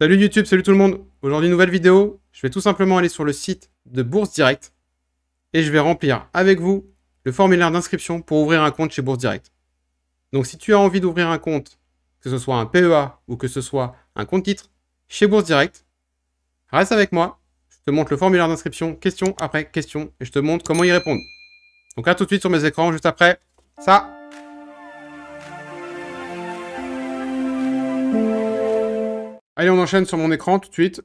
Salut YouTube, salut tout le monde. Aujourd'hui, nouvelle vidéo. Je vais tout simplement aller sur le site de Bourse Direct et je vais remplir avec vous le formulaire d'inscription pour ouvrir un compte chez Bourse Direct. Donc, si tu as envie d'ouvrir un compte, que ce soit un PEA ou que ce soit un compte titre chez Bourse Direct, reste avec moi. Je te montre le formulaire d'inscription, question après question, et je te montre comment y répondre. Donc, à tout de suite sur mes écrans, juste après ça. Allez, on enchaîne sur mon écran tout de suite.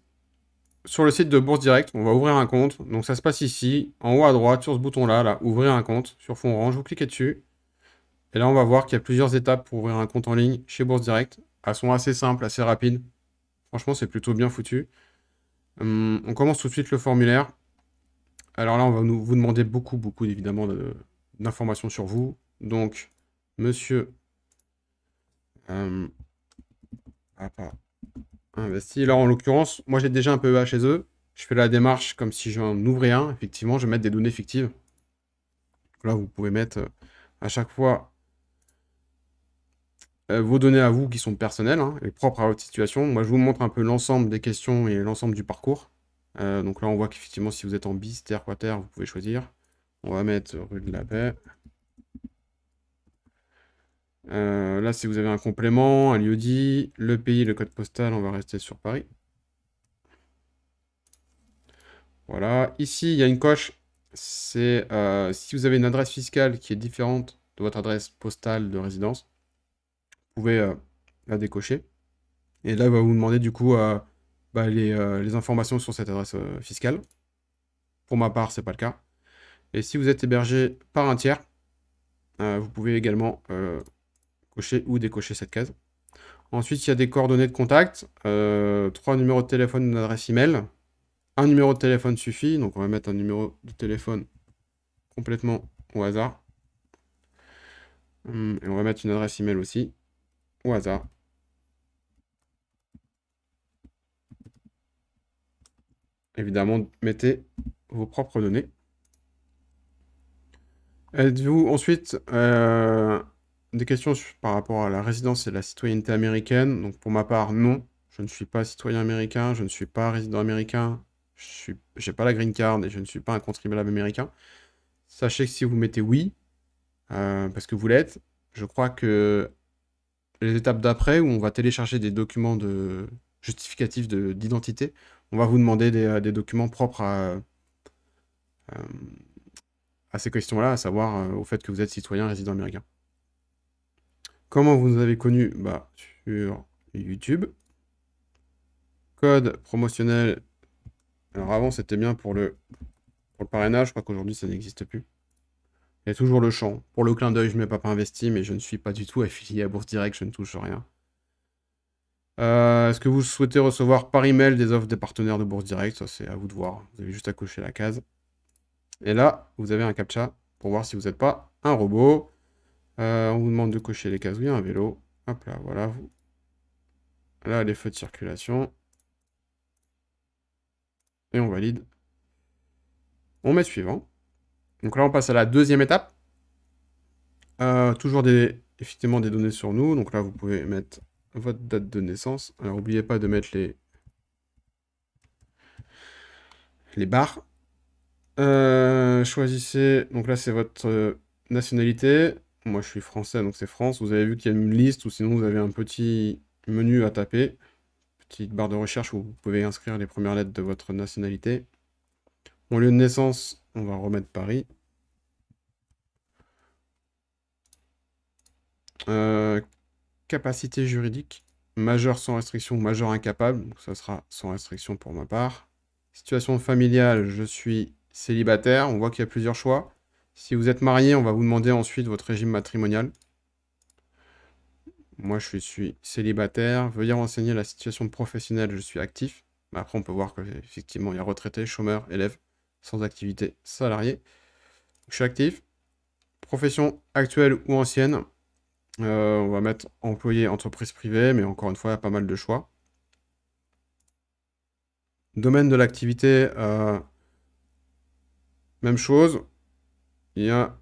Sur le site de Bourse Direct, on va ouvrir un compte. Donc ça se passe ici, en haut à droite, sur ce bouton-là, là, ouvrir un compte sur fond orange. Vous cliquez dessus. Et là, on va voir qu'il y a plusieurs étapes pour ouvrir un compte en ligne chez Bourse Direct. Elles sont assez simples, assez rapides. Franchement, c'est plutôt bien foutu. Hum, on commence tout de suite le formulaire. Alors là, on va vous demander beaucoup, beaucoup, évidemment, d'informations sur vous. Donc, monsieur... Hum, investi. Là, en l'occurrence, moi j'ai déjà un PEA chez eux. Je fais la démarche comme si j'en ouvrais un. Effectivement, je vais mettre des données fictives. là, vous pouvez mettre euh, à chaque fois euh, vos données à vous qui sont personnelles hein, et propres à votre situation. Moi, je vous montre un peu l'ensemble des questions et l'ensemble du parcours. Euh, donc là, on voit qu'effectivement, si vous êtes en bis, terre, quater, vous pouvez choisir. On va mettre rue de la paix. Euh, là, si vous avez un complément, un lieu dit, le pays, le code postal, on va rester sur Paris. Voilà. Ici, il y a une coche. C'est euh, si vous avez une adresse fiscale qui est différente de votre adresse postale de résidence, vous pouvez euh, la décocher. Et là, il va vous demander du coup bah, les, les, informations sur cette adresse fiscale. Pour ma part, c'est pas le cas. Et si vous êtes hébergé par un tiers, vous pouvez également ou décocher cette case. Ensuite, il y a des coordonnées de contact, euh, trois numéros de téléphone, une adresse email. Un numéro de téléphone suffit, donc on va mettre un numéro de téléphone complètement au hasard. Hum, et on va mettre une adresse email aussi, au hasard. Évidemment, mettez vos propres données. Êtes-vous ensuite euh, des questions par rapport à la résidence et la citoyenneté américaine. Donc pour ma part, non, je ne suis pas citoyen américain, je ne suis pas résident américain, je n'ai pas la green card et je ne suis pas un contribuable américain. Sachez que si vous mettez oui, euh, parce que vous l'êtes, je crois que les étapes d'après où on va télécharger des documents de justificatifs d'identité, on va vous demander des, euh, documents propres euh, à ces questions-là, à savoir au fait que vous êtes citoyen résident américain. Comment vous nous avez connu bah, Sur YouTube. Code promotionnel. Alors avant, c'était bien pour le, pour le parrainage. Je crois qu'aujourd'hui, ça n'existe plus. Il y a toujours le champ. Pour le clin d'œil, je ne mets pas investi, mais je ne suis pas du tout affilié à Bourse Direct. Je ne touche rien. Euh, est-ce que vous souhaitez recevoir par email des offres des partenaires de Bourse Direct Ça, c'est à vous de voir. Vous avez juste à cocher la case. Et là, vous avez un captcha pour voir si vous n'êtes pas un robot. Euh, on vous demande de cocher les cases un vélo. Hop là, voilà. Vous... Là, les feux de circulation. Et on valide. On met suivant. Donc là, on passe à la deuxième étape. Euh, toujours des, effectivement des données sur nous. Donc là, vous pouvez mettre votre date de naissance. Alors, n'oubliez pas de mettre les, les barres. Euh, choisissez, donc là, c'est votre nationalité. Moi, je suis français, donc c'est France. Vous avez vu qu'il y a une liste, ou sinon vous avez un petit menu à taper, petite barre de recherche où vous pouvez inscrire les premières lettres de votre nationalité. Mon lieu de naissance, on va remettre Paris. Euh, capacité juridique, majeur sans restriction, majeur incapable, donc ça sera sans restriction pour ma part. Situation familiale, je suis célibataire, on voit qu'il y a plusieurs choix. Si vous êtes marié, on va vous demander ensuite votre régime matrimonial. Moi, je suis célibataire. Veuillez renseigner la situation professionnelle, je suis actif. Après, on peut voir qu'effectivement, il y a retraité, chômeur, élève, sans activité, salarié. Je suis actif. Profession actuelle ou ancienne. Euh, on va mettre employé, entreprise privée, mais encore une fois, il y a pas mal de choix. Domaine de l'activité, euh, même chose. Il y a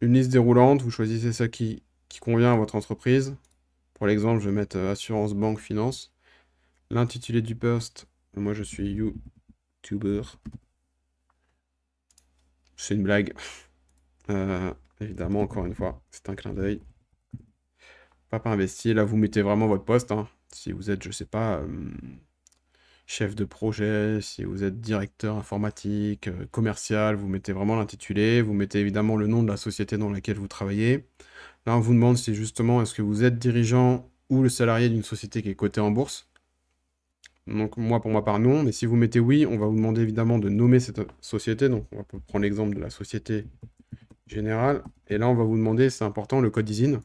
une liste déroulante, vous choisissez ça qui, qui convient à votre entreprise. Pour l'exemple, je vais mettre euh, assurance, banque, finance. L'intitulé du poste, moi je suis YouTuber. C'est une blague. Euh, évidemment, encore une fois, c'est un clin d'œil. Papa investi, là vous mettez vraiment votre poste. Hein. Si vous êtes, je sais pas, euh, chef de projet, si vous êtes directeur informatique, euh, commercial, vous mettez vraiment l'intitulé, vous mettez évidemment le nom de la société dans laquelle vous travaillez. Là, on vous demande si justement est-ce que vous êtes dirigeant ou le salarié d'une société qui est cotée en bourse. Donc moi pour moi, par non, mais si vous mettez oui, on va vous demander évidemment de nommer cette société. Donc on va prendre l'exemple de la société générale. Et là on va vous demander, c'est important, le code ISIN.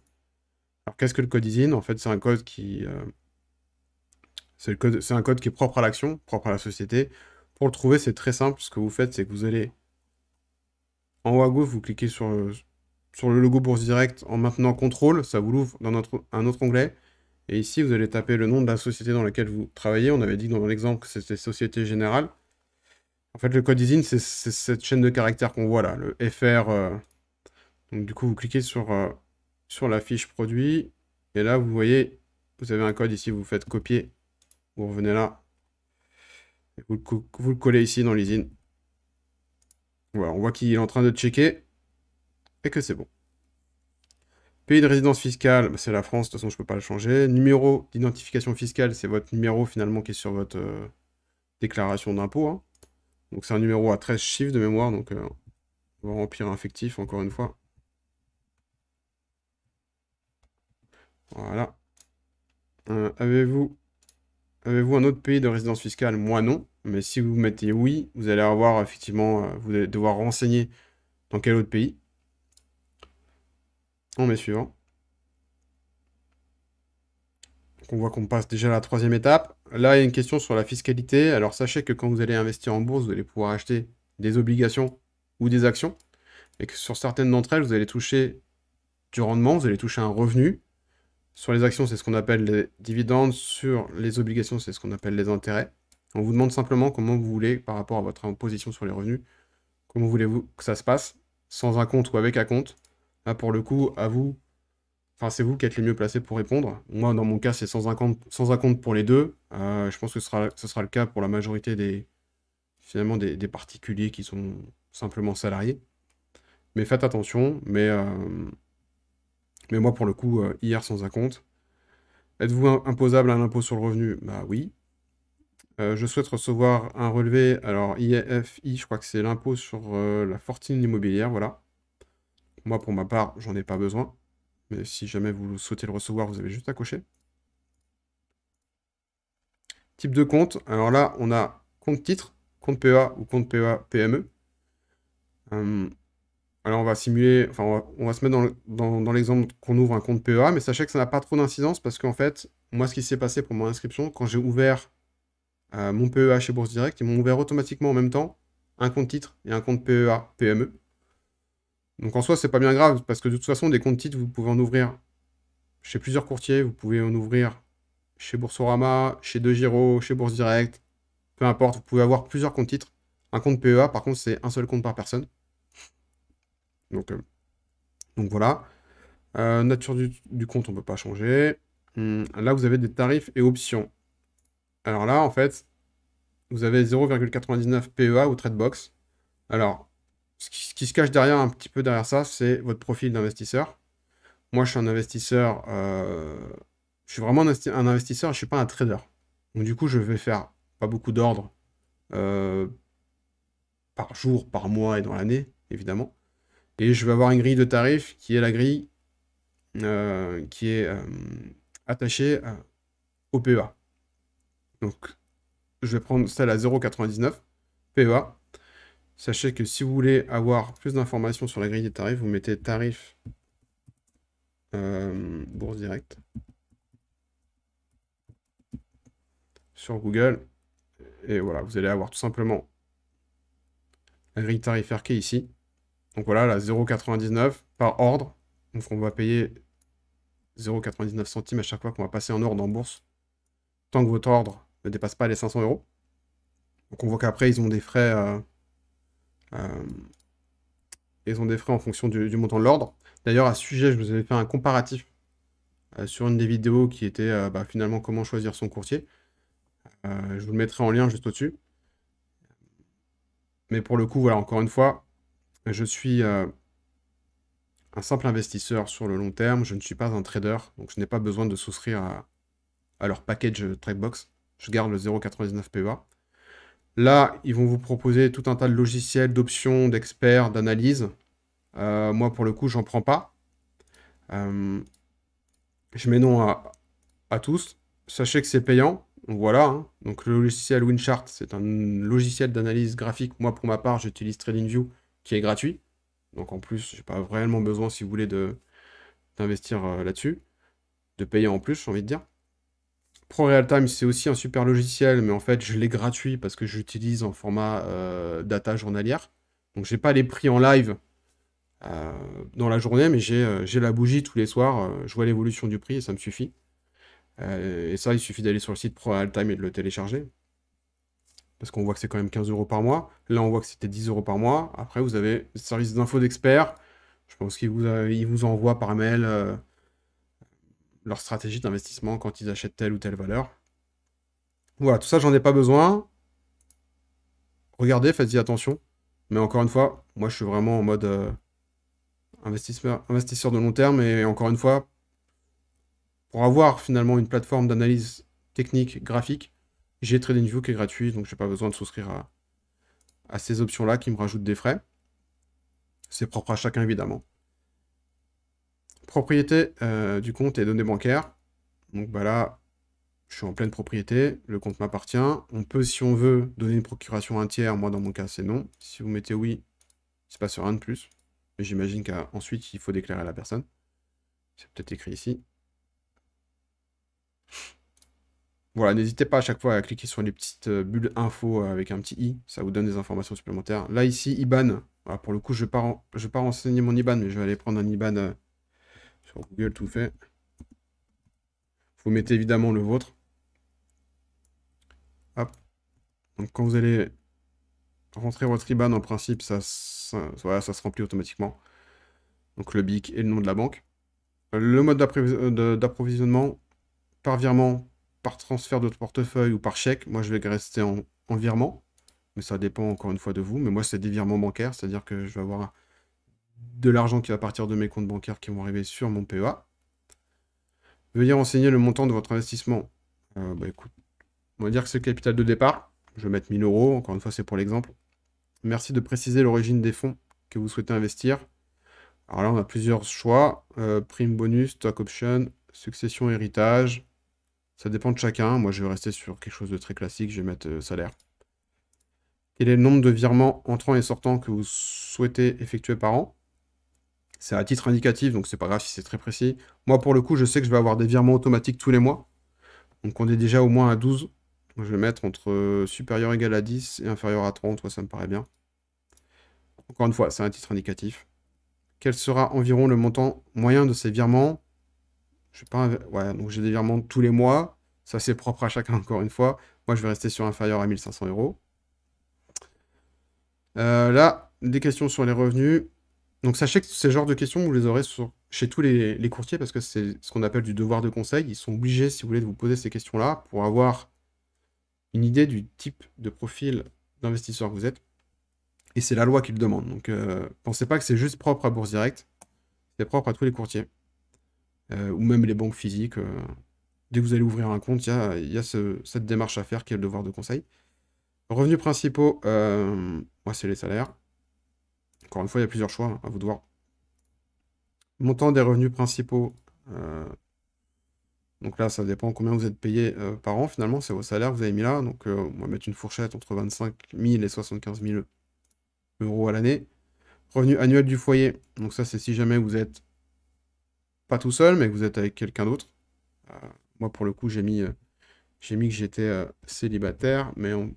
Alors qu'est-ce que le code ISIN En fait c'est un code qui, euh, c'est un code qui est propre à l'action, propre à la société. Pour le trouver, c'est très simple. Ce que vous faites, c'est que vous allez en haut à gauche, vous cliquez sur le, sur le logo Bourse Direct en maintenant contrôle. ça vous l'ouvre dans notre, un autre onglet. Et ici, vous allez taper le nom de la société dans laquelle vous travaillez. On avait dit dans l'exemple que c'était Société Générale. En fait, le code ISIN, c'est cette chaîne de caractères qu'on voit là, le FR. Euh. Donc du coup, vous cliquez sur, euh, sur la fiche produit. Et là, vous voyez, vous avez un code ici, vous faites copier vous revenez là. vous, le collez ici dans l'usine. Voilà, on voit qu'il est en train de checker. Et que c'est bon. Pays de résidence fiscale, bah, c'est la France, de toute façon je ne peux pas le changer. Numéro d'identification fiscale, c'est votre numéro finalement qui est sur votre euh, déclaration d'impôt. Hein. Donc c'est un numéro à 13 chiffres de mémoire, donc euh, on va remplir un fictif encore une fois. Voilà. Euh, avez-vous Avez-vous un autre pays de résidence fiscale Moi non, mais si vous mettez oui, vous allez avoir effectivement, euh, vous devoir renseigner dans quel autre pays. On met suivant. on voit qu'on passe déjà à la troisième étape. Là, il y a une question sur la fiscalité. Alors sachez que quand vous allez investir en bourse, vous allez pouvoir acheter des obligations ou des actions. Et que sur certaines d'entre elles, vous allez toucher du rendement, vous allez toucher un revenu. Sur les actions, c'est ce qu'on appelle les dividendes. Sur les obligations, c'est ce qu'on appelle les intérêts. On vous demande simplement comment vous voulez, par rapport à votre position sur les revenus, comment voulez-vous que ça se passe, sans un compte ou avec un compte. Là, pour le coup, à vous, enfin, c'est vous qui êtes les mieux placés pour répondre. Moi, dans mon cas, c'est sans, un compte, sans un compte pour les deux. Euh, je pense que ce sera, le cas pour la majorité des, finalement, des, particuliers qui sont simplement salariés. Mais faites attention, mais... Euh, mais moi, pour le coup, euh, hier sans un compte. Êtes-vous imposable à l'impôt sur le revenu Bah oui. Euh, je souhaite recevoir un relevé. Alors, IFI, je crois que c'est l'impôt sur euh, la fortune immobilière, voilà. Moi, pour ma part, j'en ai pas besoin. Mais si jamais vous souhaitez le recevoir, vous avez juste à cocher. Type de compte. Alors là, on a compte titre, compte PA ou compte PA PME. Hum, alors on va simuler, enfin on va, se mettre dans, l'exemple qu'on ouvre un compte PEA, mais sachez que ça n'a pas trop d'incidence parce qu'en fait, moi ce qui s'est passé pour mon inscription, quand j'ai ouvert euh, mon PEA chez Bourse Direct, ils m'ont ouvert automatiquement en même temps un compte titre et un compte PEA, PME. Donc en soi, c'est pas bien grave parce que de toute façon, des comptes titres, vous pouvez en ouvrir chez plusieurs courtiers, vous pouvez en ouvrir chez Boursorama, chez DeGiro, chez Bourse Direct, peu importe, vous pouvez avoir plusieurs comptes titres. Un compte PEA, par contre, c'est un seul compte par personne. Donc, euh, donc voilà. Euh, nature du, compte, on ne peut pas changer. Hmm, là, vous avez des tarifs et options. Alors là, en fait, vous avez 0,99 PEA ou trade box. Alors, ce qui, se cache derrière un petit peu derrière ça, c'est votre profil d'investisseur. Moi, je suis un investisseur. Euh, je suis vraiment un investisseur, je ne suis pas un trader. Donc, du coup, je vais faire pas beaucoup d'ordres par jour, par mois et dans l'année, évidemment. Et je vais avoir une grille de tarifs qui est la grille euh, qui est euh, attachée au PEA. Donc, je vais prendre celle à 0,99 PEA. Sachez que si vous voulez avoir plus d'informations sur la grille des tarifs, vous mettez tarif euh, bourse directe sur Google. Et voilà, vous allez avoir tout simplement la grille tarifaire qui ici. Donc voilà, là, 0,99 par ordre. Donc on va payer 0,99 centimes à chaque fois qu'on va passer un ordre en bourse, tant que votre ordre ne dépasse pas les 500 euros. Donc on voit qu'après, ils ont des frais... Euh, euh, ils ont des frais en fonction du, montant de l'ordre. D'ailleurs, à ce sujet, je vous avais fait un comparatif euh, sur une des vidéos qui était bah, finalement comment choisir son courtier. je vous le mettrai en lien juste au-dessus. Mais pour le coup, voilà, encore une fois, je suis euh, un simple investisseur sur le long terme, je ne suis pas un trader, donc je n'ai pas besoin de souscrire à, leur package Tradebox. Je garde le 0,99 PEA. Là, ils vont vous proposer tout un tas de logiciels, d'options, d'experts, d'analyses. Euh, moi, pour le coup, j'en prends pas. Euh, je mets non à, tous. Sachez que c'est payant. voilà. Hein. Donc le logiciel WinChart, c'est un logiciel d'analyse graphique. Moi, pour ma part, j'utilise TradingView qui est gratuit. Donc en plus, j'ai pas vraiment besoin, si vous voulez, d'investir euh, là-dessus, de payer en plus, j'ai envie de dire. Pro c'est aussi un super logiciel, mais en fait, je l'ai gratuit parce que j'utilise en format euh, data journalière. Donc j'ai pas les prix en live euh, dans la journée, mais j'ai la bougie tous les soirs, je vois l'évolution du prix et ça me suffit. et ça, il suffit d'aller sur le site Pro et de le télécharger parce qu'on voit que c'est quand même 15 euros par mois. Là, on voit que c'était 10 euros par mois. Après, vous avez le service d'info d'experts. Je pense qu'ils vous, euh, envoient par mail euh, leur stratégie d'investissement quand ils achètent telle ou telle valeur. Voilà, tout ça, j'en ai pas besoin. Regardez, faites-y attention. Mais encore une fois, moi, je suis vraiment en mode euh, investisseur de long terme. Et encore une fois, pour avoir finalement une plateforme d'analyse technique, graphique, j'ai TradingView qui est gratuit, donc je n'ai pas besoin de souscrire à, ces options-là qui me rajoutent des frais. C'est propre à chacun, évidemment. Propriété euh, du compte et données bancaires. Donc bah là, je suis en pleine propriété, le compte m'appartient. On peut, si on veut, donner une procuration à un tiers. Moi, dans mon cas, c'est non. Si vous mettez oui, il se passe rien de plus. Mais j'imagine qu'ensuite, il faut déclarer à la personne. C'est peut-être écrit ici. Voilà, n'hésitez pas à chaque fois à cliquer sur les petites euh, bulles info euh, avec un petit i, ça vous donne des informations supplémentaires. Là, ici, IBAN. pour le coup, je ne vais, pas renseigner mon IBAN, mais je vais aller prendre un IBAN euh, sur Google tout fait. Vous mettez évidemment le vôtre. Hop. Donc, quand vous allez rentrer votre IBAN, en principe, ça, ça, ça se remplit automatiquement. Donc, le BIC et le nom de la banque. Le mode d'approvisionnement par virement par transfert de portefeuille ou par chèque. Moi, je vais rester en, virement. Mais ça dépend encore une fois de vous. Mais moi, c'est des virements bancaires, c'est-à-dire que je vais avoir de l'argent qui va partir de mes comptes bancaires qui vont arriver sur mon PEA. Veuillez renseigner le montant de votre investissement. Euh, bah, écoute, on va dire que c'est le capital de départ. Je vais mettre 1000 euros, encore une fois, c'est pour l'exemple. Merci de préciser l'origine des fonds que vous souhaitez investir. Alors là, on a plusieurs choix. Euh, prime bonus, stock option, succession héritage, ça dépend de chacun. Moi, je vais rester sur quelque chose de très classique. Je vais mettre euh, salaire. Quel est le nombre de virements entrants et sortants que vous souhaitez effectuer par an C'est à titre indicatif, donc c'est pas grave si c'est très précis. Moi, pour le coup, je sais que je vais avoir des virements automatiques tous les mois. Donc on est déjà au moins à 12. je vais mettre entre euh, supérieur égal à 10 et inférieur à 30. ça me paraît bien. Encore une fois, c'est un titre indicatif. Quel sera environ le montant moyen de ces virements je pas ouais, donc j'ai des virements tous les mois. Ça, c'est propre à chacun, encore une fois. Moi, je vais rester sur inférieur à 1500 euros. Euh, là, des questions sur les revenus. Donc, sachez que ce genre de questions, vous les aurez chez tous les, courtiers parce que c'est ce qu'on appelle du devoir de conseil. Ils sont obligés, si vous voulez, de vous poser ces questions-là pour avoir une idée du type de profil d'investisseur que vous êtes. Et c'est la loi qui le demande. Donc, euh, pensez pas que c'est juste propre à Bourse Directe. C'est propre à tous les courtiers. Euh, ou même les banques physiques. Euh. dès que vous allez ouvrir un compte, il y a, cette démarche à faire qui est le devoir de conseil. Revenus principaux, euh, moi c'est les salaires. Encore une fois, il y a plusieurs choix hein, à vous de voir. Montant des revenus principaux. Donc là, ça dépend combien vous êtes payé par an, finalement, c'est vos salaires que vous avez mis là. Donc on va mettre une fourchette entre 25 000 et 75 000 euros à l'année. Revenu annuel du foyer, donc ça c'est si jamais vous êtes pas tout seul, mais que vous êtes avec quelqu'un d'autre. Euh, moi, pour le coup, j'ai mis, euh, j'ai mis que j'étais euh, célibataire, mais on...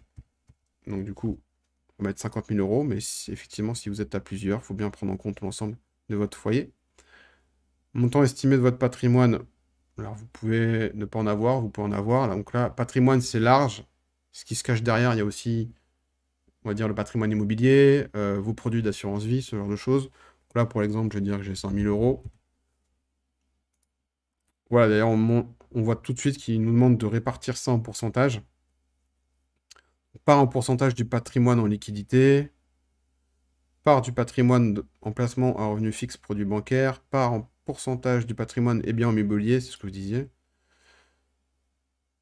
donc du coup, on va mettre 50 000 euros. Mais effectivement, si vous êtes à plusieurs, faut bien prendre en compte l'ensemble de votre foyer. Montant estimé de votre patrimoine, alors vous pouvez ne pas en avoir, vous pouvez en avoir. Donc là, patrimoine, c'est large. Ce qui se cache derrière, il y a aussi, on va dire, le patrimoine immobilier, vos produits d'assurance vie, ce genre de choses. là, pour l'exemple, je vais dire que j'ai 100 000 euros. Voilà, d'ailleurs, on, voit tout de suite qu'il nous demande de répartir ça en pourcentage. Part en pourcentage du patrimoine en liquidité, part du patrimoine en placement à revenu fixe produit bancaire, part en pourcentage du patrimoine et bien en immobilier, c'est ce que vous disiez.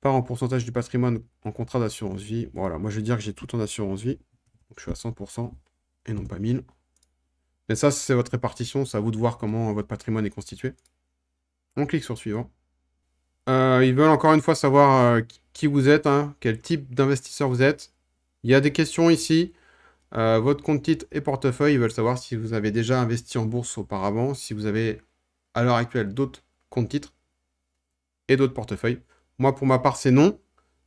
Part en pourcentage du patrimoine en contrat d'assurance vie. Voilà, moi je vais dire que j'ai tout en assurance vie. je suis à 100% et non pas 1000. Mais ça, c'est votre répartition, c'est à vous de voir comment votre patrimoine est constitué. On clique sur suivant. Euh, ils veulent encore une fois savoir euh, qui vous êtes, hein, quel type d'investisseur vous êtes. Il y a des questions ici. Euh, votre compte titre et portefeuille, ils veulent savoir si vous avez déjà investi en bourse auparavant, si vous avez à l'heure actuelle d'autres comptes titres et d'autres portefeuilles. Moi, pour ma part, c'est non.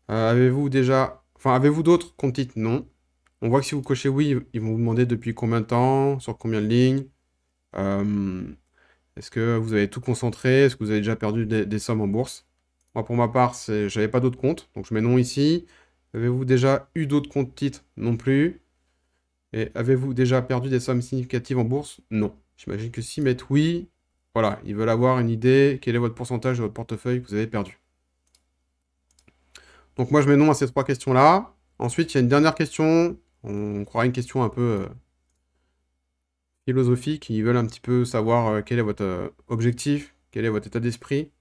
avez-vous déjà... Enfin, avez-vous d'autres comptes titres Non. On voit que si vous cochez oui, ils vont vous demander depuis combien de temps, sur combien de lignes. Est-ce que vous avez tout concentré Est-ce que vous avez déjà perdu des, sommes en bourse Moi, pour ma part, je n'avais pas d'autres comptes, donc je mets non ici. Avez-vous déjà eu d'autres comptes titres Non plus. Et avez-vous déjà perdu des sommes significatives en bourse Non. J'imagine que s'ils mettent oui, voilà, ils veulent avoir une idée, quel est votre pourcentage de votre portefeuille que vous avez perdu. Donc moi, je mets non à ces trois questions-là. Ensuite, il y a une dernière question. On croirait une question un peu euh, philosophiques, ils veulent un petit peu savoir euh, quel est votre euh, objectif, quel est votre état d'esprit,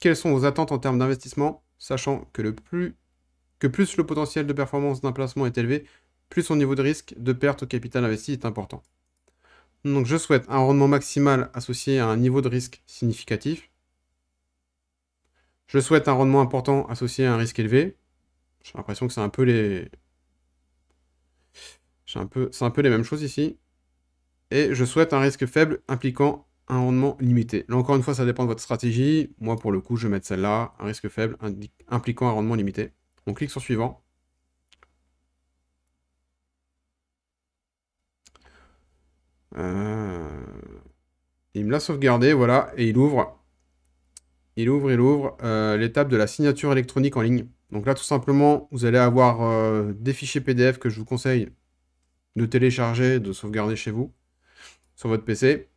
quelles sont vos attentes en termes d'investissement, sachant que, le plus, que plus le potentiel de performance d'un placement est élevé, plus son niveau de risque de perte au capital investi est important. Donc je souhaite un rendement maximal associé à un niveau de risque significatif. Je souhaite un rendement important associé à un risque élevé. J'ai l'impression que c'est un peu les, c'est un, peu, les mêmes choses ici. Et je souhaite un risque faible impliquant un rendement limité. Là encore une fois, ça dépend de votre stratégie. Moi, pour le coup, je vais mettre celle-là, un risque faible impliquant un rendement limité. On clique sur suivant. Euh, il me l'a sauvegardé, voilà, et il ouvre. Il ouvre, il ouvre euh, l'étape de la signature électronique en ligne. Donc là, tout simplement, vous allez avoir euh, des fichiers PDF que je vous conseille de télécharger, de sauvegarder chez vous, sur votre PC.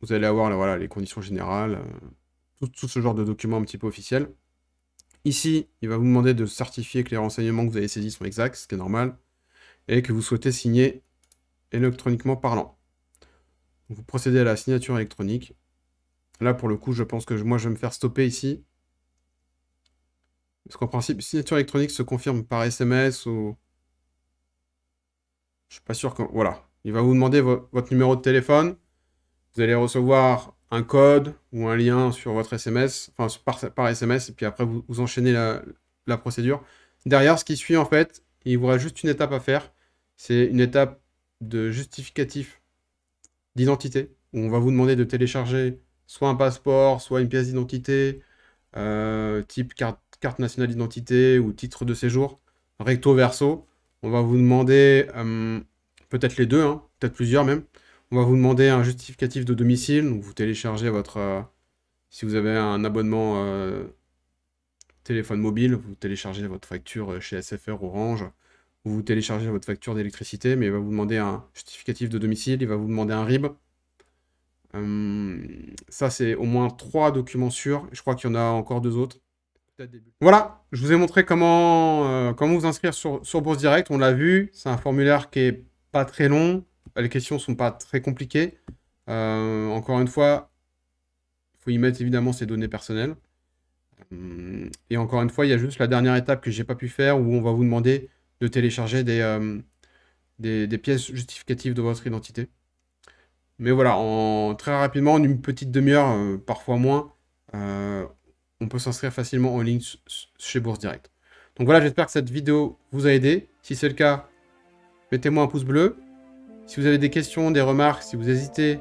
Vous allez avoir là, voilà, les conditions générales, euh, tout, tout, ce genre de documents un petit peu officiel Ici, il va vous demander de certifier que les renseignements que vous avez saisis sont exacts, ce qui est normal, et que vous souhaitez signer électroniquement parlant. Vous procédez à la signature électronique. Là, pour le coup, je pense que moi, je vais me faire stopper ici. Parce qu'en principe, signature électronique se confirme par SMS ou je suis pas sûr que... Voilà. Il va vous demander votre numéro de téléphone. Vous allez recevoir un code ou un lien sur votre SMS, enfin par, SMS, et puis après vous, enchaînez la, procédure. Derrière, ce qui suit en fait, il vous reste juste une étape à faire. C'est une étape de justificatif d'identité, où on va vous demander de télécharger soit un passeport, soit une pièce d'identité, euh, type carte nationale d'identité ou titre de séjour, recto verso. On va vous demander, euh, peut-être les deux, hein, peut-être plusieurs même. On va vous demander un justificatif de domicile. vous téléchargez votre... Euh, si vous avez un abonnement euh, téléphone mobile, vous téléchargez votre facture chez SFR Orange. Vous téléchargez votre facture d'électricité, mais il va vous demander un justificatif de domicile, il va vous demander un RIB. ça, c'est au moins trois documents sûrs. Je crois qu'il y en a encore deux autres. Voilà, je vous ai montré comment, euh, comment vous inscrire sur, sur Bourse Direct. On l'a vu, c'est un formulaire qui est pas très long. Les questions sont pas très compliquées. Euh, encore une fois, il faut y mettre évidemment ses données personnelles. Hum, et encore une fois, il y a juste la dernière étape que j'ai pas pu faire où on va vous demander de télécharger des, euh, des, pièces justificatives de votre identité. Mais voilà, en, très rapidement, en une petite demi-heure, parfois moins, on peut s'inscrire facilement en ligne chez Bourse Direct. Donc voilà, j'espère que cette vidéo vous a aidé. Si c'est le cas, mettez-moi un pouce bleu. Si vous avez des questions, des remarques, si vous hésitez,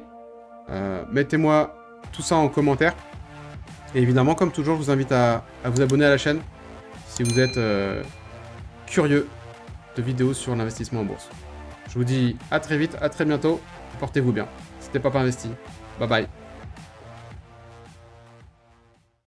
euh, mettez-moi tout ça en commentaire. Et évidemment, comme toujours, je vous invite à, vous abonner à la chaîne si vous êtes euh, curieux de vidéos sur l'investissement en bourse. Je vous dis à très vite, à très bientôt. Portez-vous bien. C'était Papa Investi. Bye bye.